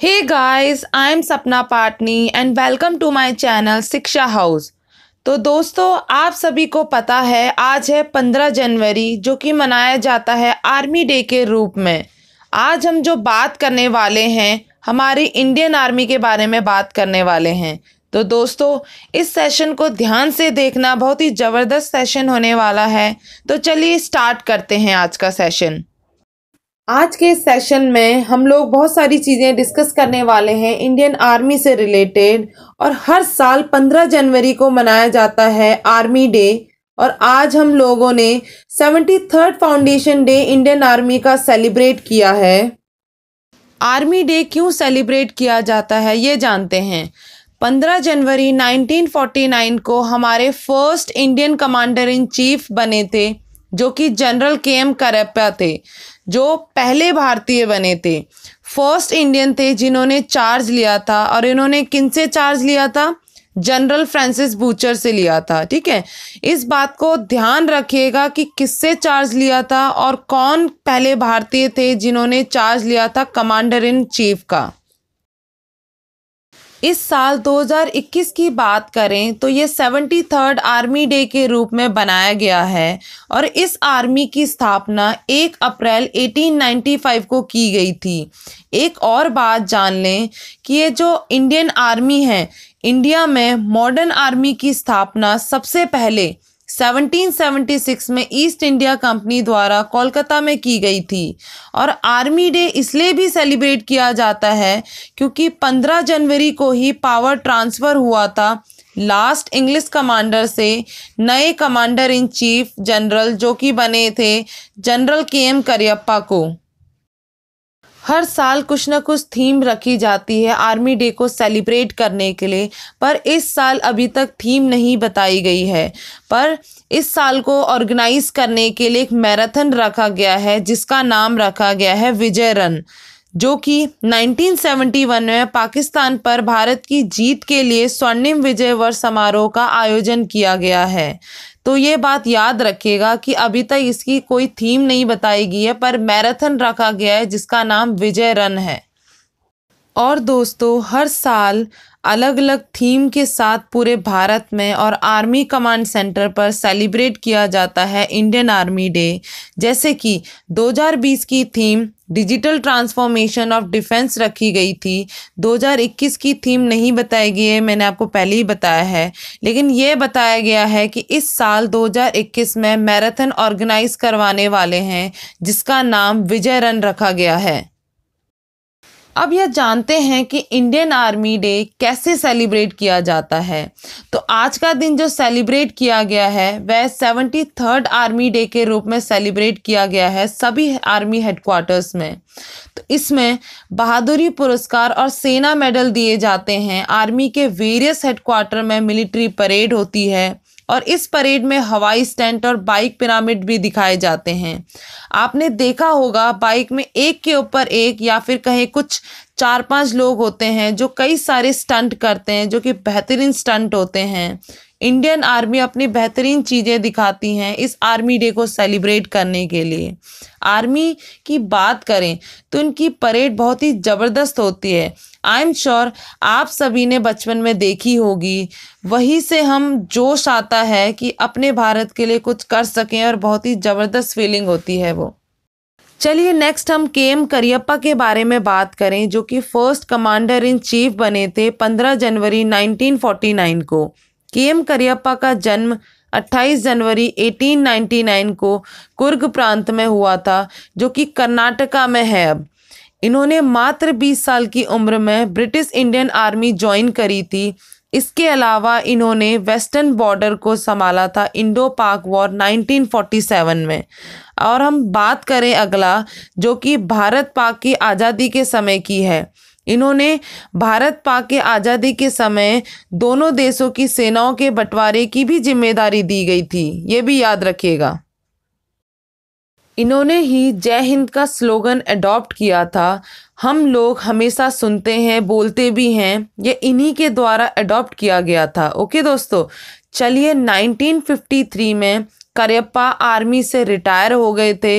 Hey I am Sapna Patni and welcome to my channel Shiksha house तो दोस्तों आप सभी को पता है आज है 15 जनवरी जो कि मनाया जाता है आर्मी डे के रूप में आज हम जो बात करने वाले हैं हमारी इंडियन आर्मी के बारे में बात करने वाले हैं तो दोस्तों इस सेशन को ध्यान से देखना बहुत ही ज़बरदस्त सेशन होने वाला है तो चलिए स्टार्ट करते हैं आज का सेशन आज के सेशन में हम लोग बहुत सारी चीज़ें डिस्कस करने वाले हैं इंडियन आर्मी से रिलेटेड और हर साल 15 जनवरी को मनाया जाता है आर्मी डे और आज हम लोगों ने seventy third foundation day Indian army का सेलिब्रेट किया है आर्मी डे क्यों सेलिब्रेट किया जाता है ये जानते हैं 15 जनवरी 1949 को हमारे first Indian commander in chief बने थे जो कि जनरल के एम करप्पा थे जो पहले भारतीय बने थे फर्स्ट इंडियन थे जिन्होंने चार्ज लिया था और इन्होंने किन से चार्ज लिया था जनरल फ्रांसिस बूचर से लिया था ठीक है इस बात को ध्यान रखिएगा कि किससे चार्ज लिया था और कौन पहले भारतीय थे जिन्होंने चार्ज लिया था कमांडर इन चीफ का इस साल 2021 की बात करें तो ये सेवेंटी थर्ड आर्मी डे के रूप में बनाया गया है और इस आर्मी की स्थापना 1 अप्रैल 1895 को की गई थी एक और बात जान लें कि ये जो इंडियन आर्मी है इंडिया में मॉडर्न आर्मी की स्थापना सबसे पहले 1776 में ईस्ट इंडिया कंपनी द्वारा कोलकाता में की गई थी और आर्मी डे इसलिए भी सेलिब्रेट किया जाता है क्योंकि 15 जनवरी को ही पावर ट्रांसफ़र हुआ था लास्ट इंग्लिश कमांडर से नए कमांडर इन चीफ जनरल जो कि बने थे जनरल के एम करियप्पा को हर साल कुछ ना कुछ थीम रखी जाती है आर्मी डे को सेलिब्रेट करने के लिए पर इस साल अभी तक थीम नहीं बताई गई है पर इस साल को ऑर्गेनाइज करने के लिए एक मैराथन रखा गया है जिसका नाम रखा गया है विजय रन जो कि 1971 में पाकिस्तान पर भारत की जीत के लिए स्वर्णिम विजय वर्ष समारोह का आयोजन किया गया है तो ये बात याद रखिएगा कि अभी तक इसकी कोई थीम नहीं बताई गई है पर मैराथन रखा गया है जिसका नाम विजय रन है और दोस्तों हर साल अलग अलग थीम के साथ पूरे भारत में और आर्मी कमांड सेंटर पर सेलिब्रेट किया जाता है इंडियन आर्मी डे जैसे कि 2020 की theme digital transformation of defence रखी गई थी 2021 की थीम नहीं बताई गई है मैंने आपको पहले ही बताया है लेकिन ये बताया गया है कि इस साल 2021 में मैराथन ऑर्गेनाइज करवाने वाले हैं जिसका नाम विजय रन रखा गया है अब यह जानते हैं कि इंडियन आर्मी डे कैसे सेलिब्रेट किया जाता है तो आज का दिन जो सेलिब्रेट किया गया है वह सेवेंटी थर्ड आर्मी डे के रूप में सेलिब्रेट किया गया है सभी आर्मी हेडक्वार्टर्स में तो इसमें बहादुरी पुरस्कार और सेना मेडल दिए जाते हैं आर्मी के वेरियस हेडक्वार्टर में मिलिट्री परेड होती है और इस परेड में हवाई स्टैंड और बाइक पिरामिड भी दिखाए जाते हैं आपने देखा होगा बाइक में एक के ऊपर एक या फिर कहें कुछ चार पांच लोग होते हैं जो कई सारे स्टंट करते हैं जो कि बेहतरीन स्टंट होते हैं इंडियन आर्मी अपनी बेहतरीन चीज़ें दिखाती हैं इस आर्मी डे को सेलिब्रेट करने के लिए आर्मी की बात करें तो इनकी परेड बहुत ही ज़बरदस्त होती है आई एम श्योर आप सभी ने बचपन में देखी होगी वहीं से हम जोश आता है कि अपने भारत के लिए कुछ कर सकें और बहुत ही ज़बरदस्त फीलिंग होती है वो चलिए नेक्स्ट हम के एम करियप्पा के बारे में बात करें जो कि फर्स्ट कमांडर इन चीफ बने थे 15 जनवरी 1949 को के एम करियप्पा का जन्म 28 जनवरी 1899 को कुर्ग प्रांत में हुआ था जो कि कर्नाटका में है अब इन्होंने मात्र 20 साल की उम्र में ब्रिटिश इंडियन आर्मी ज्वाइन करी थी इसके अलावा इन्होंने वेस्टर्न बॉर्डर को संभाला था इंडो पाक वॉर 1947 में और हम बात करें अगला जो कि भारत पाक की आज़ादी के समय की है इन्होंने भारत पाक के आज़ादी के समय दोनों देशों की सेनाओं के बंटवारे की भी जिम्मेदारी दी गई थी ये भी याद रखिएगा इन्होंने ही जय हिंद का स्लोगन अडॉप्ट किया था हम लोग हमेशा सुनते हैं बोलते भी हैं ये इन्हीं के द्वारा अडॉप्ट किया गया था ओके दोस्तों चलिए 1953 में करियप्पा आर्मी से रिटायर हो गए थे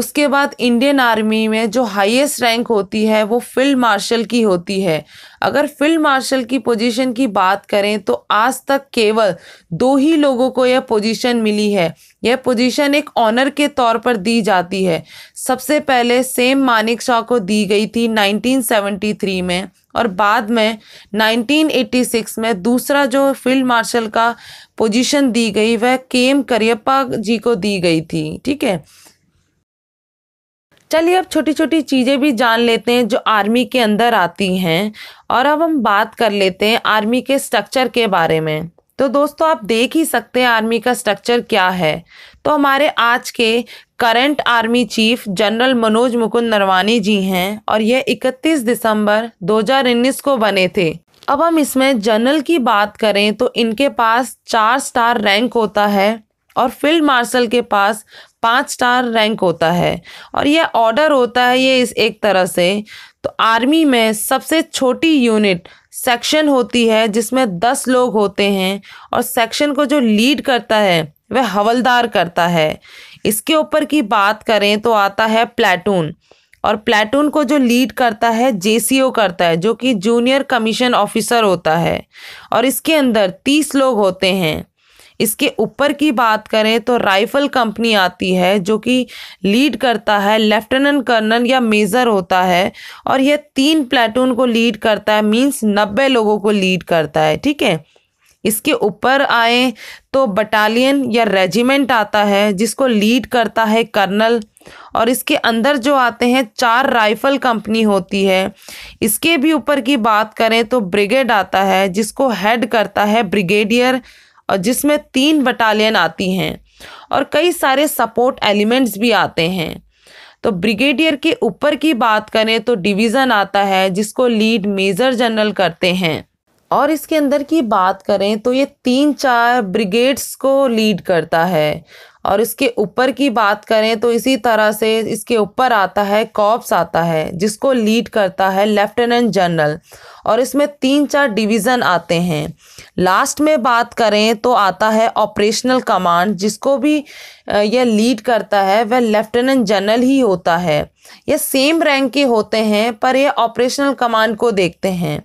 उसके बाद इंडियन आर्मी में जो हाईएस्ट रैंक होती है वो फील्ड मार्शल की होती है अगर फील्ड मार्शल की पोजीशन की बात करें तो आज तक केवल दो ही लोगों को यह पोजीशन मिली है यह पोजीशन एक ऑनर के तौर पर दी जाती है सबसे पहले सेम मानिक शाह को दी गई थी 1973 में और बाद में 1986 में दूसरा जो फील्ड मार्शल का पोजीशन दी गई वह के एम करियप्पा जी को दी गई थी ठीक है चलिए अब छोटी छोटी चीज़ें भी जान लेते हैं जो आर्मी के अंदर आती हैं और अब हम बात कर लेते हैं आर्मी के स्ट्रक्चर के बारे में तो दोस्तों आप देख ही सकते हैं आर्मी का स्ट्रक्चर क्या है तो हमारे आज के current army chief general Manoj Mukund Naravane ji हैं और यह 31 दिसंबर 2019 को बने थे अब हम इसमें जनरल की बात करें तो इनके पास चार स्टार रैंक होता है और फील्ड मार्शल के पास पाँच स्टार रैंक होता है और यह ऑर्डर होता है ये इस एक तरह से तो आर्मी में सबसे छोटी यूनिट सेक्शन होती है जिसमें दस लोग होते हैं और सेक्शन को जो लीड करता है वह हवलदार करता है इसके ऊपर की बात करें तो आता है प्लेटून और प्लेटून को जो लीड करता है जेसीओ करता है जो कि जूनियर कमीशन ऑफिसर होता है और इसके अंदर तीस लोग होते हैं इसके ऊपर की बात करें तो राइफल कंपनी आती है जो कि लीड करता है लेफ्टिनेंट कर्नल या मेजर होता है और यह तीन प्लेटून को लीड करता है मीन्स नब्बे लोगों को लीड करता है ठीक है इसके ऊपर आए तो बटालियन या रेजिमेंट आता है जिसको लीड करता है कर्नल और इसके अंदर जो आते हैं चार राइफल कंपनी होती है इसके भी ऊपर की बात करें तो ब्रिगेड आता है जिसको हेड करता है ब्रिगेडियर और जिसमें तीन बटालियन आती हैं और कई सारे सपोर्ट एलिमेंट्स भी आते हैं तो ब्रिगेडियर के ऊपर की बात करें तो डिवीज़न आता है जिसको लीड मेजर जनरल करते हैं और इसके अंदर की बात करें तो ये तीन चार ब्रिगेड्स को लीड करता है और इसके ऊपर की बात करें तो इसी तरह से इसके ऊपर आता है कॉप्स आता है जिसको लीड करता है लेफ्टिनेंट जनरल और इसमें तीन चार डिवीज़न आते हैं लास्ट में बात करें तो आता है ऑपरेशनल कमांड जिसको भी यह लीड करता है वह लेफ्टिनेंट जनरल ही होता है यह सेम रैंक के होते हैं पर यह ऑपरेशनल कमांड को देखते हैं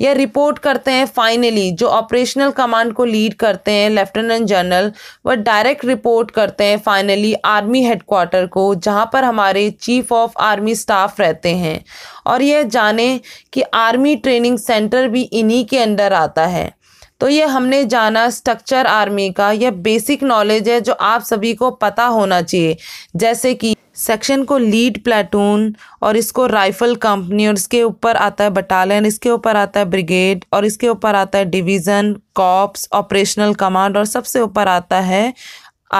यह रिपोर्ट करते हैं फाइनली जो ऑपरेशनल कमांड को लीड करते हैं लेफ्टिनेंट जनरल वह डायरेक्ट रिपोर्ट करते हैं फाइनली आर्मी हेडक्वार्टर को जहाँ पर हमारे चीफ ऑफ आर्मी स्टाफ रहते हैं और ये जाने कि आर्मी ट्रेनिंग सेंटर भी इन्हीं के अंडर आता है तो ये हमने जाना स्ट्रक्चर आर्मी का यह बेसिक नॉलेज है जो आप सभी को पता होना चाहिए जैसे कि सेक्शन को लीड प्लेटून और इसको राइफल कंपनी और इसके ऊपर आता है बटालियन इसके ऊपर आता है ब्रिगेड और इसके ऊपर आता है डिवीज़न कॉप्स ऑपरेशनल कमांड और सबसे ऊपर आता है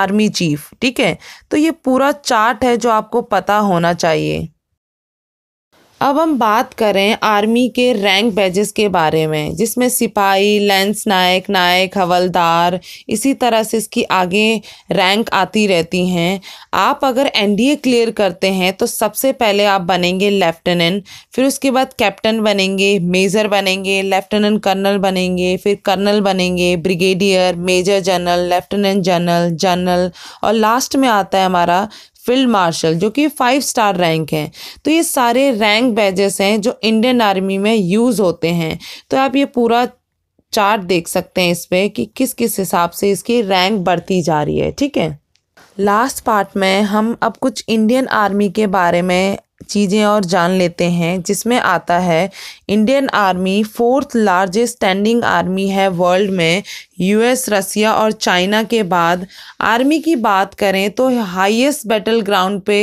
आर्मी चीफ ठीक है तो ये पूरा चार्ट है जो आपको पता होना चाहिए अब हम बात करें आर्मी के रैंक बैजेस के बारे में जिसमें सिपाही लेंस नायक नायक हवलदार इसी तरह से इसकी आगे रैंक आती रहती हैं आप अगर एनडीए क्लियर करते हैं तो सबसे पहले आप बनेंगे लेफ्टिनेंट फिर उसके बाद कैप्टन बनेंगे मेजर बनेंगे लेफ्टिनेंट कर्नल बनेंगे फिर कर्नल बनेंगे brigadier major general lieutenant general general और लास्ट में आता है हमारा फील्ड मार्शल जो कि फाइव स्टार रैंक हैं तो ये सारे रैंक बैजेस हैं जो इंडियन आर्मी में यूज़ होते हैं तो आप ये पूरा चार्ट देख सकते हैं इस पर कि किस किस हिसाब से इसकी रैंक बढ़ती जा रही है ठीक है लास्ट पार्ट में हम अब कुछ इंडियन आर्मी के बारे में चीज़ें और जान लेते हैं जिसमें आता है Indian army fourth largest standing army है वर्ल्ड में यूएस रसिया और चाइना के बाद आर्मी की बात करें तो हाईएस्ट बैटल ग्राउंड पे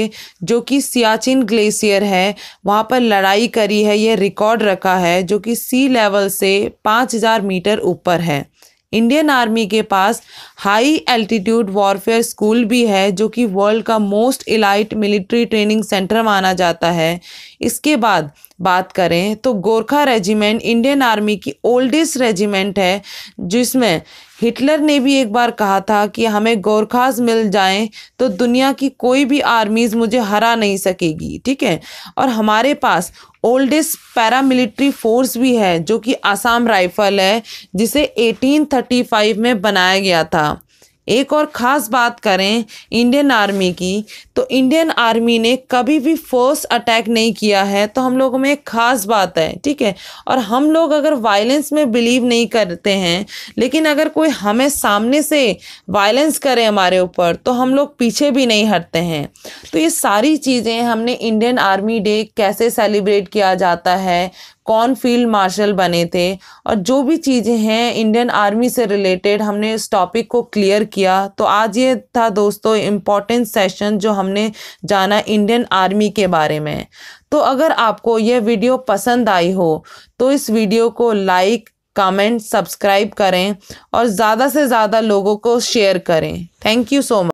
जो कि सियाचिन ग्लेशियर है वहाँ पर लड़ाई करी है यह रिकॉर्ड रखा है जो कि सी लेवल से हज़ार मीटर ऊपर है इंडियन आर्मी के पास हाई एल्टीट्यूड वॉरफेयर स्कूल भी है जो कि वर्ल्ड का most elite military training centre माना जाता है इसके बाद बात करें तो गोरखा रेजिमेंट इंडियन आर्मी की ओल्डेस्ट रेजिमेंट है जिसमें हिटलर ने भी एक बार कहा था कि हमें गोरखाज मिल जाएं तो दुनिया की कोई भी आर्मीज़ मुझे हरा नहीं सकेगी ठीक है और हमारे पास ओल्डेस्ट पैरामिलिट्री फोर्स भी है जो कि आसाम राइफल है जिसे 1835 में बनाया गया था एक और ख़ास बात करें इंडियन आर्मी की तो इंडियन आर्मी ने कभी भी फोर्स अटैक नहीं किया है तो हम लोगों में एक ख़ास बात है ठीक है और हम लोग अगर वायलेंस में बिलीव नहीं करते हैं लेकिन अगर कोई हमें सामने से वायलेंस करे हमारे ऊपर तो हम लोग पीछे भी नहीं हटते हैं तो ये सारी चीज़ें हमने इंडियन आर्मी डे कैसे सेलिब्रेट किया जाता है कौन फील्ड मार्शल बने थे और जो भी चीज़ें हैं इंडियन आर्मी से रिलेटेड हमने इस टॉपिक को क्लियर किया तो आज ये था दोस्तों इम्पॉर्टेंट सेशन जो हमने जाना इंडियन आर्मी के बारे में तो अगर आपको यह वीडियो पसंद आई हो तो इस वीडियो को लाइक कमेंट सब्सक्राइब करें और ज़्यादा से ज़्यादा लोगों को शेयर करें थैंक यू सो मच